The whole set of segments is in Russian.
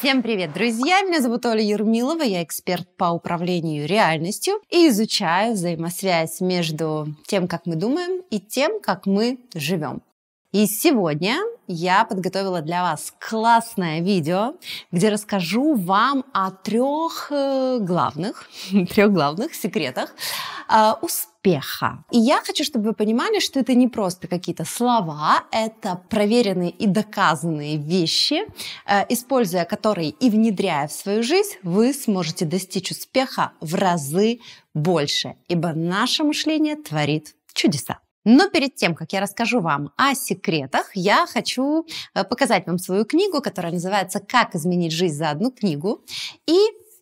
Всем привет, друзья! Меня зовут Оля Ермилова, я эксперт по управлению реальностью и изучаю взаимосвязь между тем, как мы думаем, и тем, как мы живем. И сегодня я подготовила для вас классное видео, где расскажу вам о трех э, главных, трех главных секретах э, успеха. И я хочу, чтобы вы понимали, что это не просто какие-то слова, это проверенные и доказанные вещи, э, используя которые и внедряя в свою жизнь, вы сможете достичь успеха в разы больше, ибо наше мышление творит чудеса. Но перед тем, как я расскажу вам о секретах, я хочу э, показать вам свою книгу, которая называется «Как изменить жизнь за одну книгу». И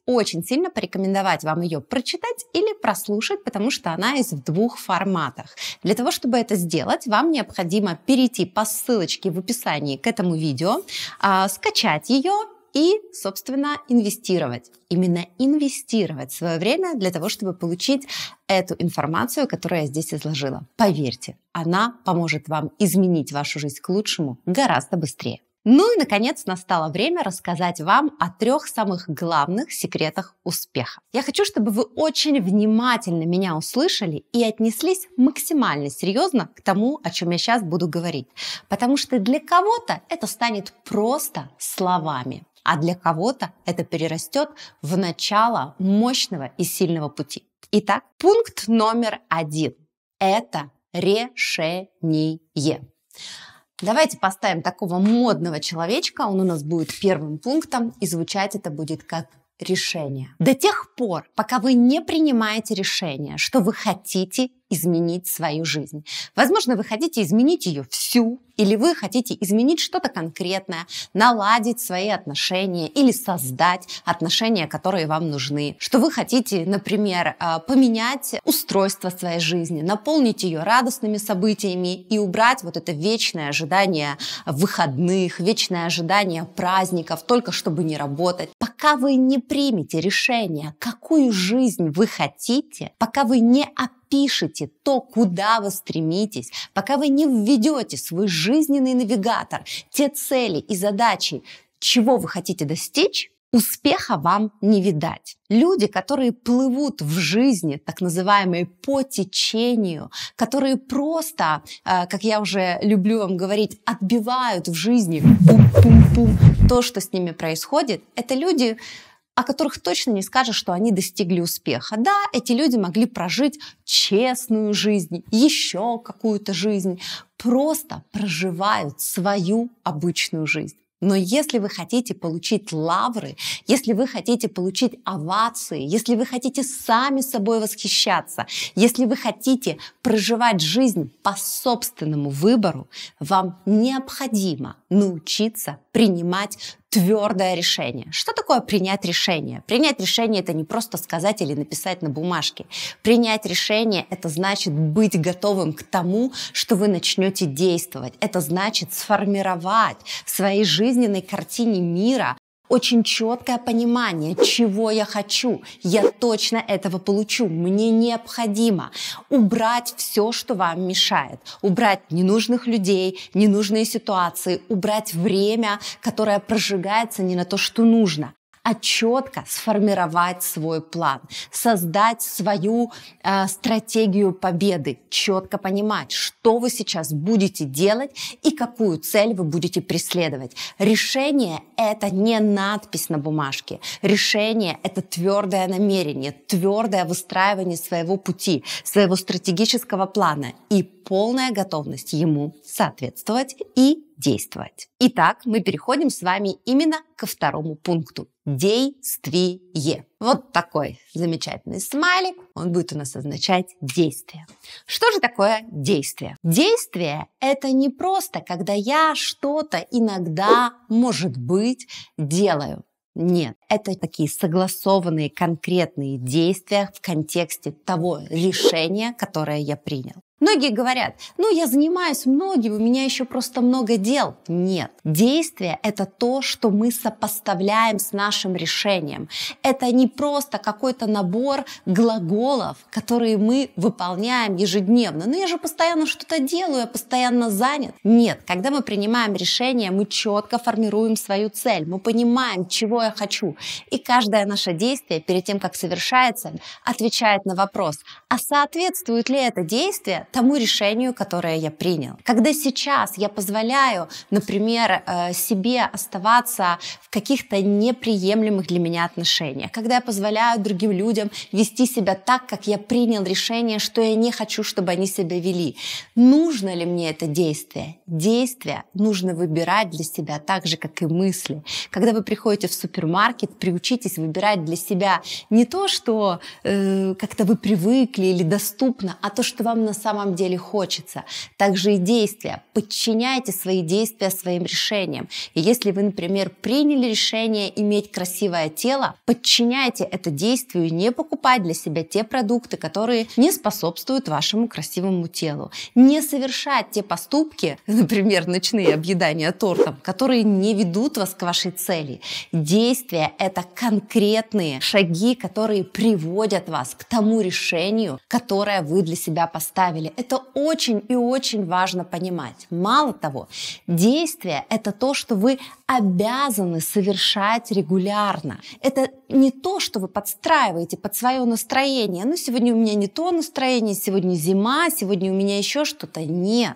очень сильно порекомендовать вам ее прочитать или прослушать, потому что она есть в двух форматах. Для того, чтобы это сделать, вам необходимо перейти по ссылочке в описании к этому видео, э, скачать ее и, собственно, инвестировать. Именно инвестировать свое время для того, чтобы получить эту информацию, которую я здесь изложила. Поверьте, она поможет вам изменить вашу жизнь к лучшему гораздо быстрее. Ну и, наконец, настало время рассказать вам о трех самых главных секретах успеха. Я хочу, чтобы вы очень внимательно меня услышали и отнеслись максимально серьезно к тому, о чем я сейчас буду говорить. Потому что для кого-то это станет просто словами а для кого-то это перерастет в начало мощного и сильного пути. Итак, пункт номер один – это решение. Давайте поставим такого модного человечка, он у нас будет первым пунктом, и звучать это будет как решение. До тех пор, пока вы не принимаете решение, что вы хотите изменить свою жизнь. Возможно, вы хотите изменить ее всю, или вы хотите изменить что-то конкретное, наладить свои отношения или создать отношения, которые вам нужны. Что вы хотите, например, а, поменять устройство своей жизни, наполнить ее радостными событиями и убрать вот это вечное ожидание выходных, вечное ожидание праздников, только чтобы не работать. Пока вы не примете решение, какую жизнь вы хотите, пока вы не опишете опишете то, куда вы стремитесь, пока вы не введете свой жизненный навигатор, те цели и задачи, чего вы хотите достичь, Успеха вам не видать. Люди, которые плывут в жизни, так называемые по течению, которые просто, а, как я уже люблю вам говорить, отбивают в жизни пум -пум -пум, то, что с ними происходит, это люди, о которых точно не скажешь, что они достигли успеха. Да, эти люди могли прожить честную жизнь, еще какую-то жизнь, просто проживают свою обычную жизнь. Но если вы хотите получить лавры, если вы хотите получить овации, если вы хотите сами собой восхищаться, если вы хотите проживать жизнь по собственному выбору, вам необходимо научиться принимать твердое решение. Что такое принять решение? Принять решение – это не просто сказать или написать на бумажке. Принять решение – это значит быть готовым к тому, что вы начнете действовать. Это значит сформировать в своей жизненной картине мира очень четкое понимание, чего я хочу. Я точно этого получу. Мне необходимо убрать все, что вам мешает. Убрать ненужных людей, ненужные ситуации, убрать время, которое прожигается не на то, что нужно а четко сформировать свой план, создать свою э, стратегию победы, четко понимать, что вы сейчас будете делать и какую цель вы будете преследовать. Решение – это не надпись на бумажке. Решение – это твердое намерение, твердое выстраивание своего пути, своего стратегического плана и полная готовность ему соответствовать и действовать. Итак, мы переходим с вами именно ко второму пункту. Действие. Вот такой замечательный смайлик. Он будет у нас означать действие. Что же такое действие? Действие – это не просто, когда я что-то иногда, может быть, делаю. Нет, это такие согласованные конкретные действия в контексте того решения, которое я принял. Многие говорят, ну я занимаюсь многим, у меня еще просто много дел. Нет. Действие – это то, что мы сопоставляем с нашим решением. Это не просто какой-то набор глаголов, которые мы выполняем ежедневно. Ну я же постоянно что-то делаю, я постоянно занят. Нет, когда мы принимаем решение, мы четко формируем свою цель, мы понимаем, чего я хочу. И каждое наше действие перед тем, как совершается, отвечает на вопрос, а соответствует ли это действие тому решению, которое я принял. Когда сейчас я позволяю, например, э, себе оставаться в каких-то неприемлемых для меня отношениях, когда я позволяю другим людям вести себя так, как я принял решение, что я не хочу, чтобы они себя вели. Нужно ли мне это действие? Действие нужно выбирать для себя так же, как и мысли. Когда вы приходите в супермаркет, приучитесь выбирать для себя не то, что э, как-то вы привыкли или доступно, а то, что вам на самом самом деле хочется. Также и действия. Подчиняйте свои действия своим решениям. И если вы, например, приняли решение иметь красивое тело, подчиняйте это действию и не покупать для себя те продукты, которые не способствуют вашему красивому телу. Не совершать те поступки, например, ночные объедания тортом, которые не ведут вас к вашей цели. Действия – это конкретные шаги, которые приводят вас к тому решению, которое вы для себя поставили внимание. Это очень и очень важно понимать. Мало того, действие – это то, что вы обязаны совершать регулярно. Это не то, что вы подстраиваете под свое настроение. Ну, сегодня у меня не то настроение, сегодня зима, сегодня у меня еще что-то. Нет.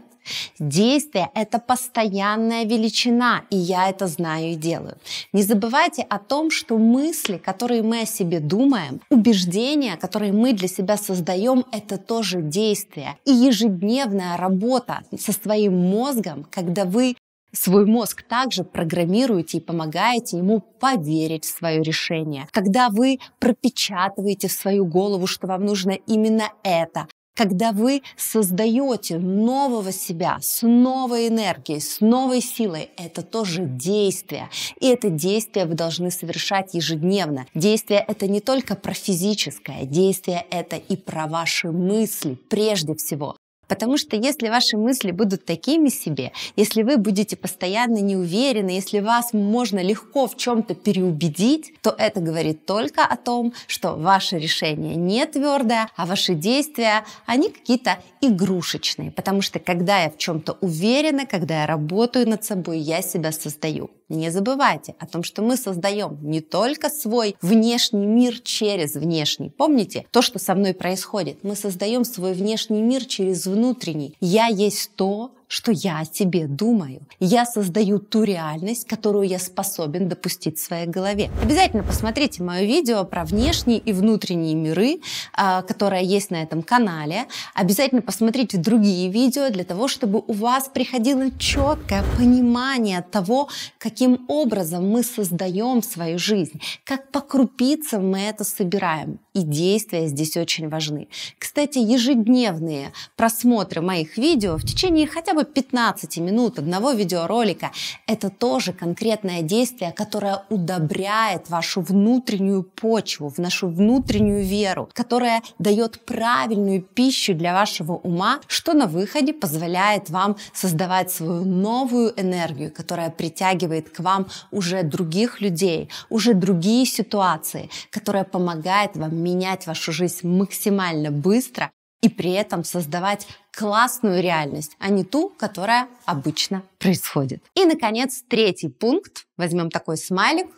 Действие – это постоянная величина, и я это знаю и делаю. Не забывайте о том, что мысли, которые мы о себе думаем, убеждения, которые мы для себя создаем, это тоже действие. И ежедневная работа со своим мозгом, когда вы свой мозг также программируете и помогаете ему поверить в свое решение. Когда вы пропечатываете в свою голову, что вам нужно именно это, когда вы создаете нового себя с новой энергией, с новой силой, это тоже действие. И это действие вы должны совершать ежедневно. Действие это не только про физическое, действие это и про ваши мысли прежде всего. Потому что если ваши мысли будут такими себе, если вы будете постоянно неуверены, если вас можно легко в чем-то переубедить, то это говорит только о том, что ваше решение не твердое, а ваши действия, они какие-то игрушечные. Потому что когда я в чем-то уверена, когда я работаю над собой, я себя создаю. Не забывайте о том, что мы создаем не только свой внешний мир через внешний. Помните, то, что со мной происходит, мы создаем свой внешний мир через внутренний внутренний. Я есть то, что я о тебе думаю. Я создаю ту реальность, которую я способен допустить в своей голове. Обязательно посмотрите мое видео про внешние и внутренние миры, а, которое есть на этом канале. Обязательно посмотрите другие видео для того, чтобы у вас приходило четкое понимание того, каким образом мы создаем свою жизнь, как по крупицам мы это собираем. И действия здесь очень важны. Кстати, ежедневные просмотры моих видео в течение хотя бы программы 15 минут одного видеоролика – это тоже конкретное действие, которое удобряет вашу внутреннюю почву, в нашу внутреннюю веру, которая дает правильную пищу для вашего ума, что на выходе позволяет вам создавать свою новую энергию, которая притягивает к вам уже других людей, уже другие ситуации, которая помогает вам менять вашу жизнь максимально быстро и при этом создавать классную реальность, а не ту, которая обычно происходит. И, наконец, третий пункт. Возьмем такой смайлик,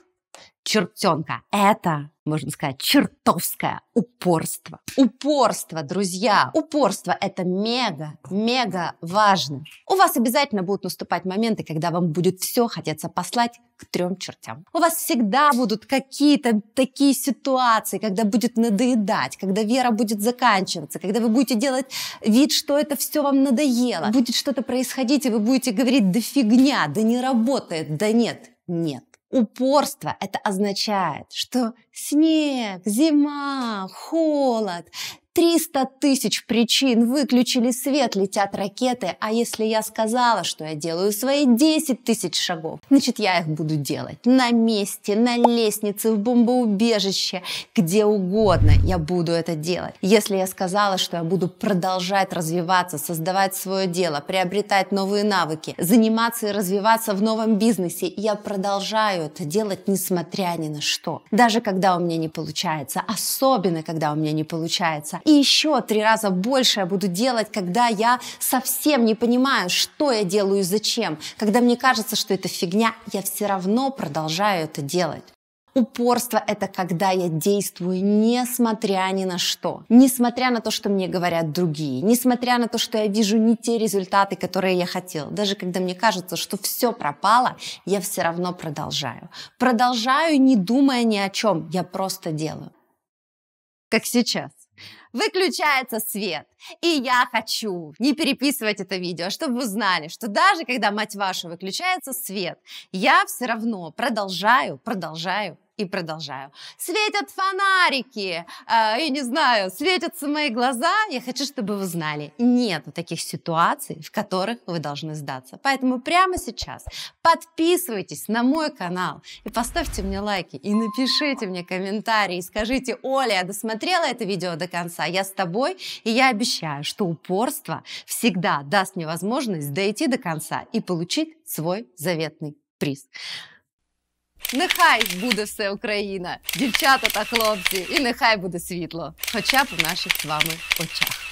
чертенка. Это, можно сказать, чертовское упорство. Упорство, друзья. Упорство – это мега, мега важно. У вас обязательно будут наступать моменты, когда вам будет все хотеться послать к трем чертям. У вас всегда будут какие-то такие ситуации, когда будет надоедать, когда вера будет заканчиваться, когда вы будете делать вид, что это все вам надоело. Будет что-то происходить, и вы будете говорить, да фигня, да не работает, да нет. Нет Упорство – это означает, что снег, зима, холод, 300 тысяч причин, выключили свет, летят ракеты, а если я сказала, что я делаю свои 10 тысяч шагов, значит я их буду делать на месте, на лестнице, в бомбоубежище, где угодно я буду это делать. Если я сказала, что я буду продолжать развиваться, создавать свое дело, приобретать новые навыки, заниматься и развиваться в новом бизнесе, я продолжаю это делать, несмотря ни на что. Даже когда у меня не получается, особенно когда у меня не получается, и еще три раза больше я буду делать, когда я совсем не понимаю, что я делаю и зачем. Когда мне кажется, что это фигня, я все равно продолжаю это делать. Упорство – это когда я действую, несмотря ни на что. Несмотря на то, что мне говорят другие. Несмотря на то, что я вижу не те результаты, которые я хотел. Даже когда мне кажется, что все пропало, я все равно продолжаю. Продолжаю, не думая ни о чем. Я просто делаю. Как сейчас выключается свет. И я хочу не переписывать это видео, чтобы вы знали, что даже когда мать ваша выключается свет, я все равно продолжаю, продолжаю и продолжаю. Светят фонарики, э, я не знаю, светятся мои глаза. Я хочу, чтобы вы знали, нет таких ситуаций, в которых вы должны сдаться. Поэтому прямо сейчас подписывайтесь на мой канал и поставьте мне лайки, и напишите мне комментарии, и скажите, Оля, я досмотрела это видео до конца, я с тобой, и я обещаю, что упорство всегда даст мне возможность дойти до конца и получить свой заветный приз. Нехай буде все Україна, дівчата та хлопці, і нехай буде світло, хоча б в наших з вами очах.